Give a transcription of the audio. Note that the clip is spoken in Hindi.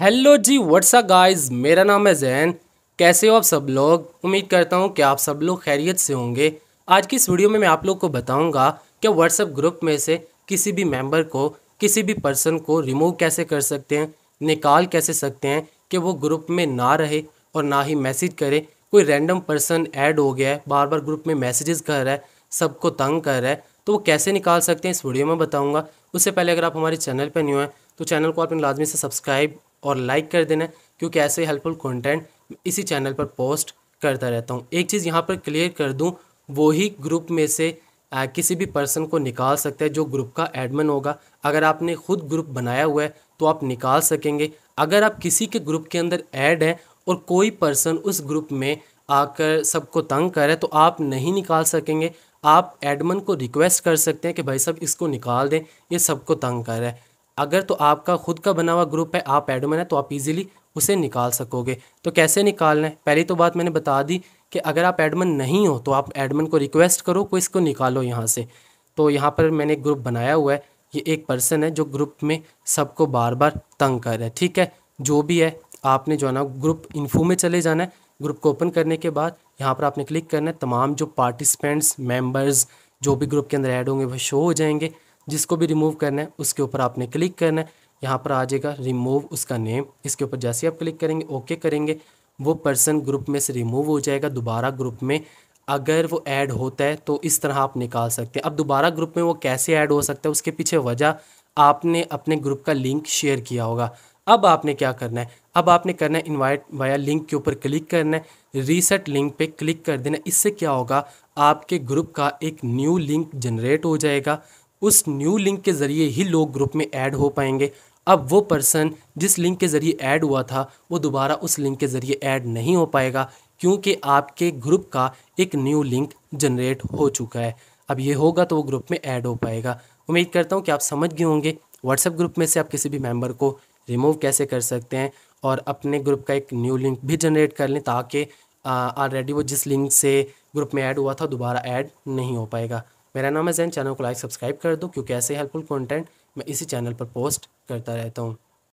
हेलो जी व्हाट्सअप गाइस मेरा नाम है जैन कैसे हो आप सब लोग उम्मीद करता हूँ कि आप सब लोग खैरियत से होंगे आज की इस वीडियो में मैं आप लोग को बताऊंगा कि व्हाट्सअप ग्रुप में से किसी भी मेंबर को किसी भी पर्सन को रिमूव कैसे कर सकते हैं निकाल कैसे सकते हैं कि वो ग्रुप में ना रहे और ना ही मैसेज करे कोई रैंडम पर्सन ऐड हो गया है बार बार ग्रुप में मैसेजेस कर रहा है सबको तंग कर रहा है तो वो कैसे निकाल सकते हैं इस वीडियो में बताऊँगा उससे पहले अगर आप हमारे चैनल पर न्यू हैं तो चैनल को आपने लाजमी से सब्सक्राइब और लाइक कर देना क्योंकि ऐसे हेल्पफुल कंटेंट इसी चैनल पर पोस्ट करता रहता हूँ एक चीज़ यहाँ पर क्लियर कर दूँ वही ग्रुप में से आ, किसी भी पर्सन को निकाल सकता है जो ग्रुप का एडमिन होगा अगर आपने खुद ग्रुप बनाया हुआ है तो आप निकाल सकेंगे अगर आप किसी के ग्रुप के अंदर ऐड हैं और कोई पर्सन उस ग्रुप में आकर सबको तंग करे तो आप नहीं निकाल सकेंगे आप एडमन को रिक्वेस्ट कर सकते हैं कि भाई साहब इसको निकाल दें ये सबको तंग कर रहा है अगर तो आपका खुद का बना हुआ ग्रुप है आप एडमन है तो आप इजीली उसे निकाल सकोगे तो कैसे निकालना है पहली तो बात मैंने बता दी कि अगर आप एडमन नहीं हो तो आप एडमन को रिक्वेस्ट करो को इसको निकालो यहाँ से तो यहाँ पर मैंने ग्रुप बनाया हुआ है ये एक पर्सन है जो ग्रुप में सबको बार बार तंग कर रहा है ठीक है जो भी है आपने जो है ना ग्रुप इन्फो में चले जाना है ग्रुप को ओपन करने के बाद यहाँ पर आपने क्लिक करना है तमाम जो पार्टिसिपेंट्स मेंबर्स जो भी ग्रुप के अंदर ऐड होंगे वह शो हो जाएंगे जिसको भी रिमूव करना है उसके ऊपर आपने क्लिक करना है यहाँ पर आ जाएगा रिमूव उसका नेम इसके ऊपर जैसे आप क्लिक करेंगे ओके करेंगे वो पर्सन ग्रुप में से रिमूव हो जाएगा दोबारा ग्रुप में अगर वो ऐड होता है तो इस तरह आप निकाल सकते हैं अब दोबारा ग्रुप में वो कैसे ऐड हो सकता है उसके पीछे वजह आपने अपने ग्रुप का लिंक शेयर किया होगा अब आपने क्या करना है अब आपने करना है इनवाइट वाया लिंक के ऊपर क्लिक करना है रीसेट लिंक पे क्लिक कर देना इससे क्या होगा आपके ग्रुप का एक न्यू लिंक जनरेट हो जाएगा उस न्यू लिंक के ज़रिए ही लोग ग्रुप में ऐड हो पाएंगे अब वो पर्सन जिस लिंक के ज़रिए ऐड हुआ था वो दोबारा उस लिंक के ज़रिए ऐड नहीं हो पाएगा क्योंकि आपके ग्रुप का एक न्यू लिंक जनरेट हो चुका है अब ये होगा तो वो ग्रुप में ऐड हो पाएगा उम्मीद करता हूँ कि आप समझ गए होंगे व्हाट्सएप ग्रुप में से आप किसी भी मेम्बर को रिमूव कैसे कर सकते हैं और अपने ग्रुप का एक न्यू लिंक भी जनरेट कर लें ताकि ऑलरेडी वो जिस लिंक से ग्रुप में ऐड हुआ था दोबारा ऐड नहीं हो पाएगा मेरा नाम है जैन चैनल को लाइक सब्सक्राइब कर दो क्योंकि ऐसे हेल्पफुल कंटेंट मैं इसी चैनल पर पोस्ट करता रहता हूँ